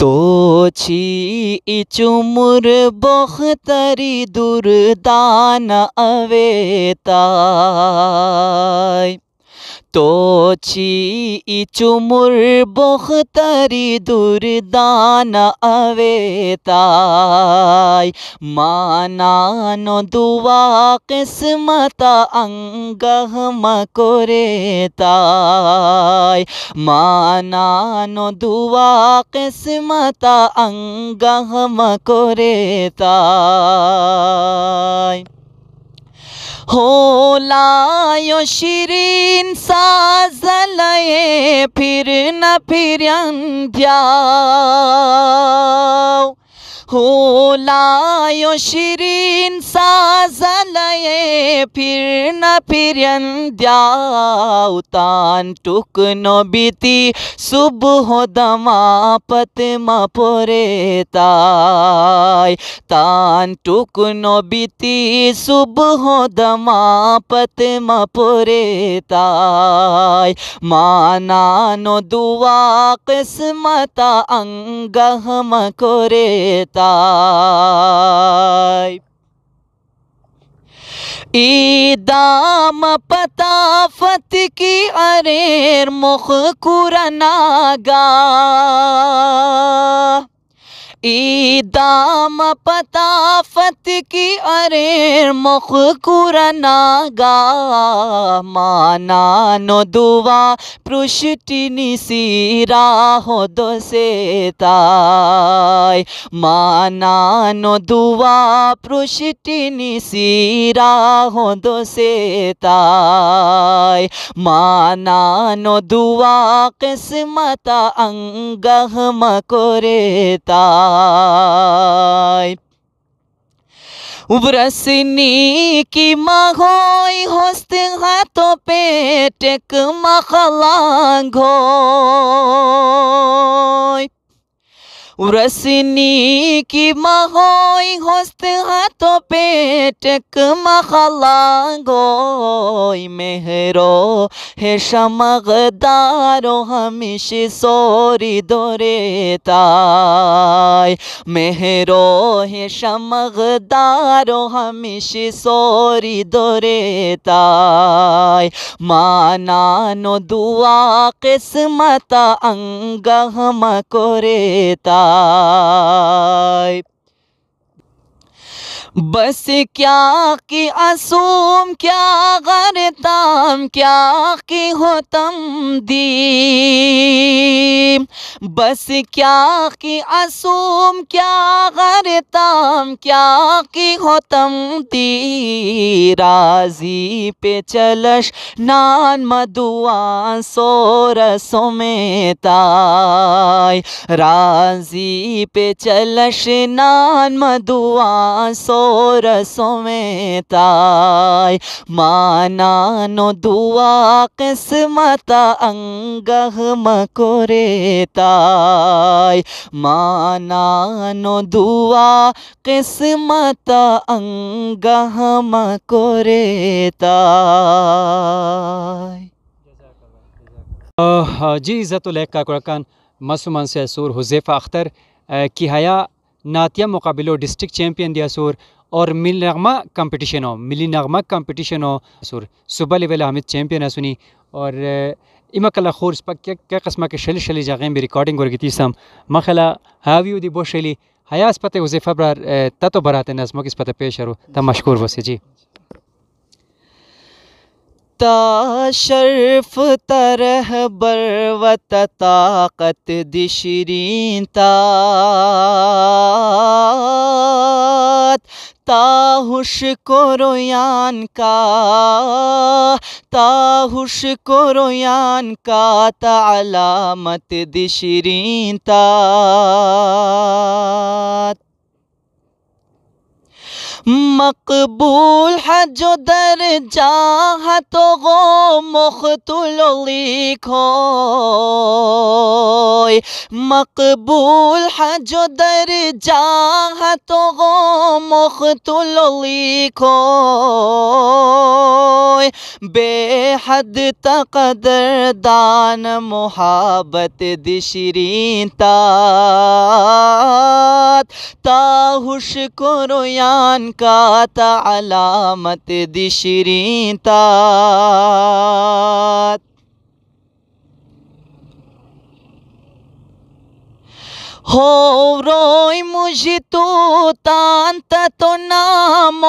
তোছি ইচুমুর বখতারি দুর্দান আবেতায় તોછી ઈ ચુમુર બખતરી દુરદાન આવે તાય માનાનો દુવા કિસ્મત અંગહ મકોરે તાય માનાનો દુવા કિસ્મત અંગહ મકોરે તાય हो लायो शिरीन साज लए फिर न फिर अंध्या हो लायो शिरीन साजलये फिर न फिरंद्या उतान टुक नो बीती सुबह दमापत दमा पोरे ताय तान टुक नो बीती सुबह दमापत मा पोरे ताय माना नो दुआ किस्मता अंगह कोरेता पताय ईदाम पताफत की अरे मुख कुरनागा ईदाम पता की अरे मुख कुरनागा माना नो दुआ पृष्टि निशीरा हो दो से माना नो दुआ पृष्टि निशीरा हो दो से माना नो दुआ किस्मत अंग मकोरेता যায় उबरसनी की महोई होस्त हाथों पे टेक मखला घो কি মহই হস্ত হাত পেটক মহলাগোই মেহর হে সমগদার হমিষ সোরি দোরে তাই মেহর হে সমগদার হমিষ সোরি দোরে তাই মানানো দুয়া কিসমত অঙ্গ হম করে তাই Bye. बस क्या कि असूम क्या गरताम क्या कि तम दी बस क्या कि असूम क्या गरताम क्या कि तम दी राजी पे चलश नान मदुआ सो रसोमेताय राजी पे चलश नान मदुआ सो रसों ताय दुआ किस्मत अंग मकोरे ताय दुआ किस्मत अंगह जी ताय जी कुरकान मसूमान से सूर हुज़ैफ़ा अख्तर की हया नातिया मुकाबलो डिस्ट्रिक्ट चैम्पियन दिया सुर और मिल नगमा कंपटीशन हो मिली नगमा कंपटीशन हो सुर सुबह लेवल हमिद चैम्पियन है सुनी और इमा कला खोर इस क्या क्या कस्मा के शैली शैली जागे में रिकॉर्डिंग और गीती सम मखला हावी उदी बो शैली हया इस पते उजेफा बरार ततो बराते नज़मों की इस पते पेश करो तब मशहूर वसे जी ता शर्फ तरह बर्वत ताकत दिशरीता ताहुश को रोयान का ताहुश को रोयान का तलामत दिशरीता मकबूल है जो दर जा तो गो मुख्तुल खो मकबूल है जो दर जा तो गो मुख्तुल लिखो बेहद तकदर दान मोहब्बत दिशरीन तात ताहुश कुरयान البكاة علامة دي हो होरोई मुझे तू तांत तो नाम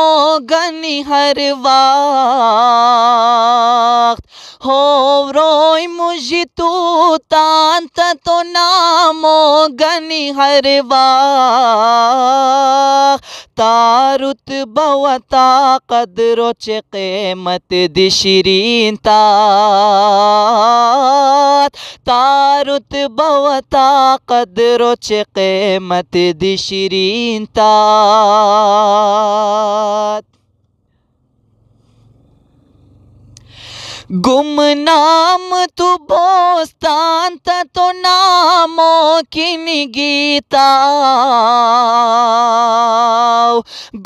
गनी हर वक्त होरोई मुझे तू तांत तो नामो गनि हरवा तारुत बवता कदरो चे कीमत दिशरीन तात तारुत बवता कदरो चे कीमत दिशरीन गुमनाम तु बोस्तान तो नामो किन गीता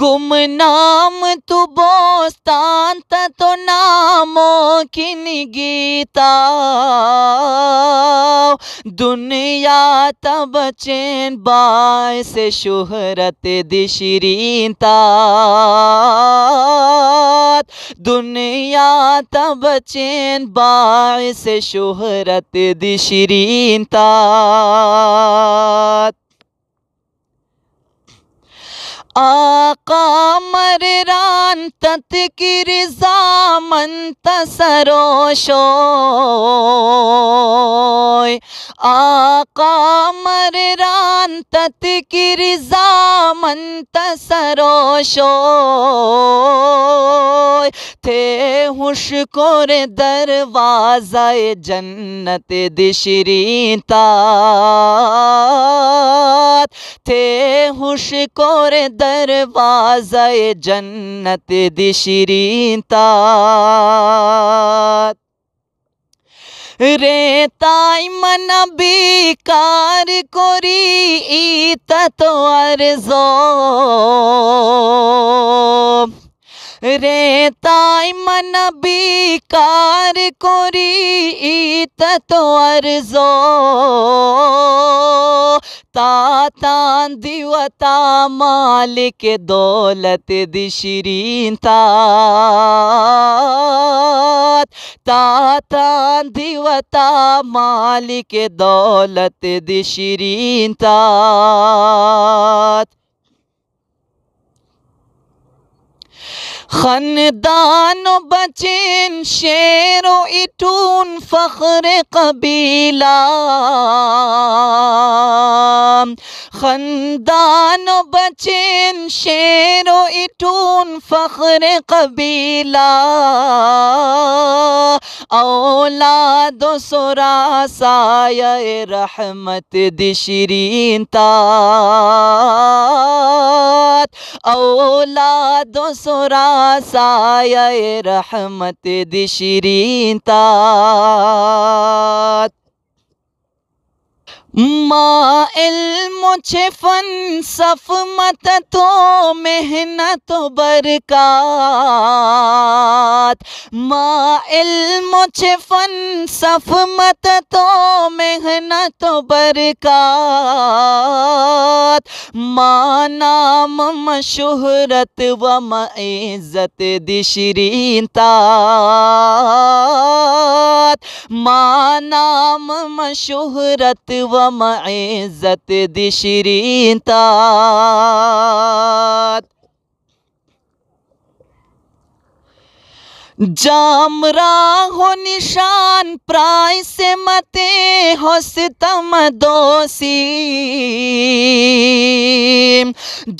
गुमनाम तु बोस्तान तो नामो किन गीता दुनिया तब चैन बाय से शोहरत दिशरीता साथ दुनिया तब चैन बाय से शोहरत दिशरीता आकामर कामर रांत किरी ज़ामंत सरो शामर रांत किरी ज़ामंत सरो शे हुशकुर दरवाज़ाए जन्नत दिशरीता साथ थे हुश कोर दरवाज़े जन्नत दिशरीन तात রে তাই মনবিকার করি তত আর रे ताई मन बिकार कोरी तो अर्जो तातान दिवता मालिक दौलत दिशरीता तातान दिवता मालिक दौलत दिशरीता خندان و بچین شیر و ایتون فخر قبیلا خندان و بچین شیر و ایتون فخر قبیلا اولاد و سرا سایه رحمت دی شیرین تا رحمت اولاد سرا سایه رحمت دی شیرین تات माइल मुझे फन सफ मत तो मेहनत बरकत माइल मुझे फन सफ मत तो मेहनत बरकत माँ नाम मशहरत व मज़त दिशरीता साथ माँ नाम मशहरत व मज़त दिशरीता जामरा हो निशान प्राय से मते हो सितम दोषी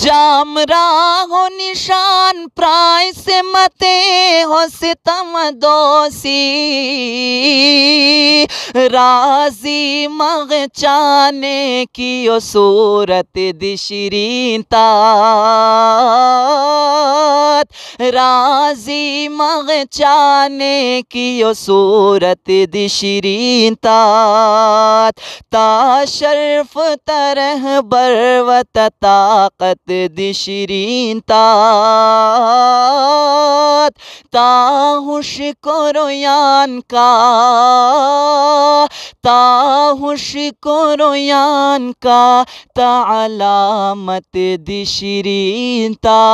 जामरा हो निशान प्राय से मते हो सितम दोषी राजी मग चाने की ओ सूरत दिशरीता सूरत राजी चाने की यो सूरत दिशरीता ताशर्फ तरह बर्वत ताकत दिशरीता রাত তাহুশ করোয়ান কা তাহুস করয়ান কা তালামত দিশরিতা